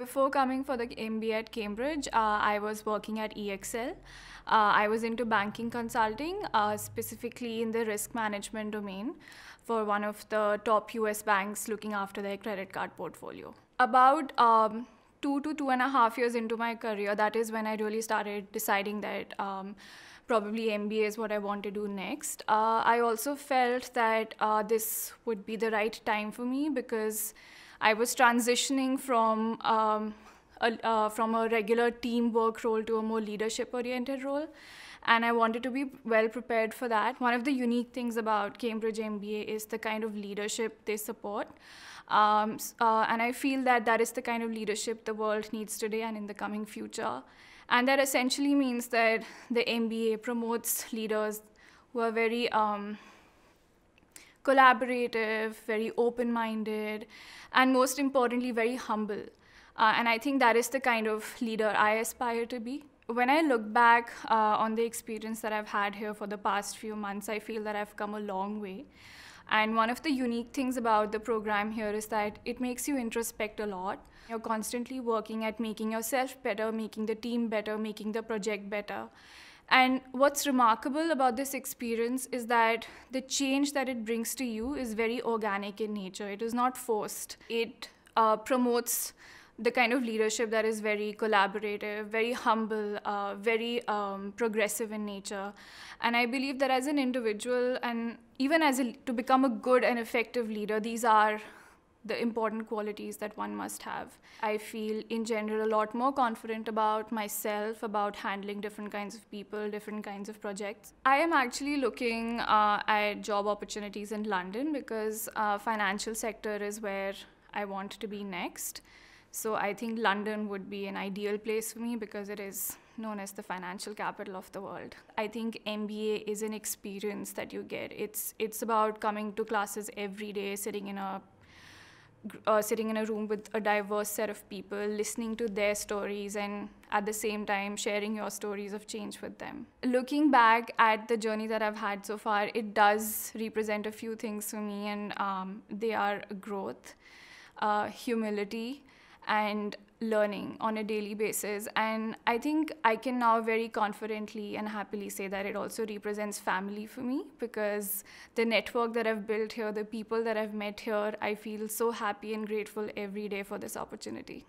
Before coming for the MBA at Cambridge, uh, I was working at EXL. Uh, I was into banking consulting, uh, specifically in the risk management domain for one of the top US banks looking after their credit card portfolio. About um, two to two and a half years into my career, that is when I really started deciding that um, probably MBA is what I want to do next. Uh, I also felt that uh, this would be the right time for me because I was transitioning from um, a, uh, from a regular teamwork role to a more leadership-oriented role, and I wanted to be well prepared for that. One of the unique things about Cambridge MBA is the kind of leadership they support, um, uh, and I feel that that is the kind of leadership the world needs today and in the coming future. And that essentially means that the MBA promotes leaders who are very um, collaborative, very open minded, and most importantly, very humble. Uh, and I think that is the kind of leader I aspire to be. When I look back uh, on the experience that I've had here for the past few months, I feel that I've come a long way. And one of the unique things about the program here is that it makes you introspect a lot. You're constantly working at making yourself better, making the team better, making the project better. And what's remarkable about this experience is that the change that it brings to you is very organic in nature. It is not forced. It uh, promotes the kind of leadership that is very collaborative, very humble, uh, very um, progressive in nature. And I believe that as an individual and even as a, to become a good and effective leader, these are the important qualities that one must have. I feel in general a lot more confident about myself, about handling different kinds of people, different kinds of projects. I am actually looking uh, at job opportunities in London because uh, financial sector is where I want to be next. So I think London would be an ideal place for me because it is known as the financial capital of the world. I think MBA is an experience that you get. It's it's about coming to classes every day, sitting in a uh, sitting in a room with a diverse set of people, listening to their stories, and at the same time sharing your stories of change with them. Looking back at the journey that I've had so far, it does represent a few things for me, and um, they are growth, uh, humility, and learning on a daily basis. And I think I can now very confidently and happily say that it also represents family for me because the network that I've built here, the people that I've met here, I feel so happy and grateful every day for this opportunity.